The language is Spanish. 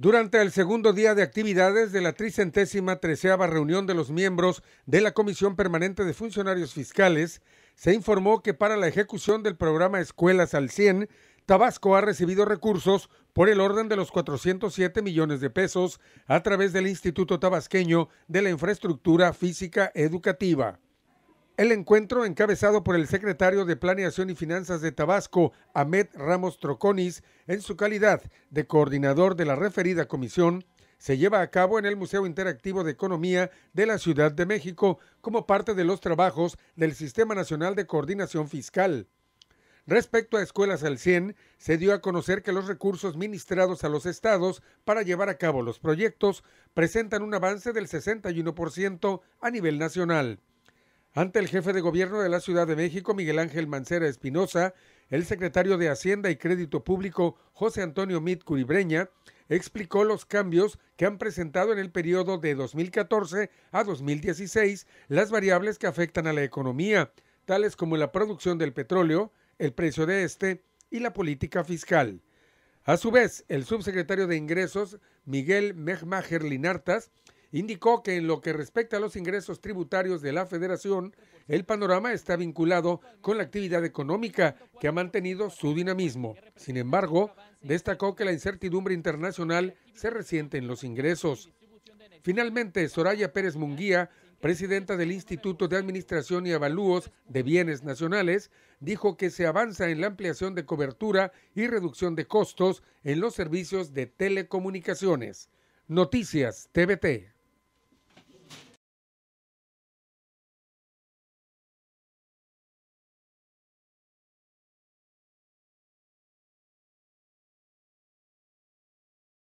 Durante el segundo día de actividades de la tricentésima treceava reunión de los miembros de la Comisión Permanente de Funcionarios Fiscales, se informó que para la ejecución del programa Escuelas al 100, Tabasco ha recibido recursos por el orden de los 407 millones de pesos a través del Instituto Tabasqueño de la Infraestructura Física Educativa. El encuentro, encabezado por el secretario de Planeación y Finanzas de Tabasco, Ahmed Ramos Troconis, en su calidad de coordinador de la referida comisión, se lleva a cabo en el Museo Interactivo de Economía de la Ciudad de México como parte de los trabajos del Sistema Nacional de Coordinación Fiscal. Respecto a Escuelas al 100, se dio a conocer que los recursos ministrados a los estados para llevar a cabo los proyectos presentan un avance del 61% a nivel nacional. Ante el jefe de gobierno de la Ciudad de México, Miguel Ángel Mancera Espinosa, el secretario de Hacienda y Crédito Público, José Antonio Mit Curibreña, explicó los cambios que han presentado en el periodo de 2014 a 2016 las variables que afectan a la economía, tales como la producción del petróleo, el precio de este y la política fiscal. A su vez, el subsecretario de Ingresos, Miguel Mejmajer Linartas, indicó que en lo que respecta a los ingresos tributarios de la federación, el panorama está vinculado con la actividad económica que ha mantenido su dinamismo. Sin embargo, destacó que la incertidumbre internacional se resiente en los ingresos. Finalmente, Soraya Pérez Munguía, presidenta del Instituto de Administración y Avalúos de Bienes Nacionales, dijo que se avanza en la ampliación de cobertura y reducción de costos en los servicios de telecomunicaciones. Noticias TVT.